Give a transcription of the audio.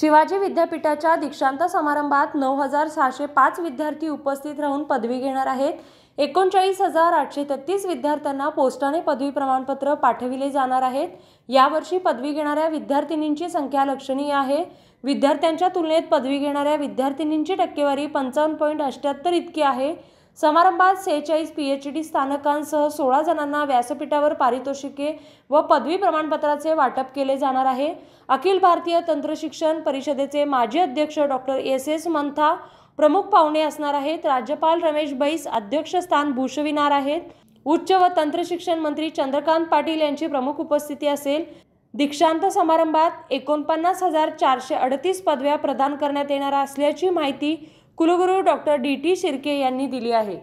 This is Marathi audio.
शिवाजी विद्यापीठाच्या दीक्षांत समारंभात नऊ हजार सहाशे पाच विद्यार्थी उपस्थित राहून पदवी घेणार आहेत एकोणचाळीस हजार आठशे तेहतीस विद्यार्थ्यांना पोस्टाने पदवी प्रमाणपत्र पाठविले जाणार आहेत यावर्षी पदवी घेणाऱ्या विद्यार्थिनींची संख्या लक्षणीय आहे विद्यार्थ्यांच्या तुलनेत पदवी घेणाऱ्या विद्यार्थिनींची टक्केवारी पंचावन्न पॉईंट अठ्ठ्याहत्तर इतकी आहे समारंभात सेहेचाळीस पी एच डी स्थानकांसह सोळा जणांना व्यासपीठावर पारितोषिके व पदवी प्रमाणपत्राचे वाटप केले जाणार आहे अखिल भारतीय तंत्रशिक्षण परिषदेचे माजी अध्यक्ष डॉक्टर एस एस मंथा प्रमुख पाहुणे असणार आहेत राज्यपाल रमेश बैस अध्यक्षस्थान भूषविणार आहेत उच्च व तंत्रशिक्षण मंत्री चंद्रकांत पाटील यांची प्रमुख उपस्थिती असेल दीक्षांत समारंभात एकोणपन्नास हजार चारशे अडतीस पदव्या प्रदान करण्यात येणार असल्याची माहिती कुलगुरू डॉक्टर डी टी शिर्के यांनी दिली आहे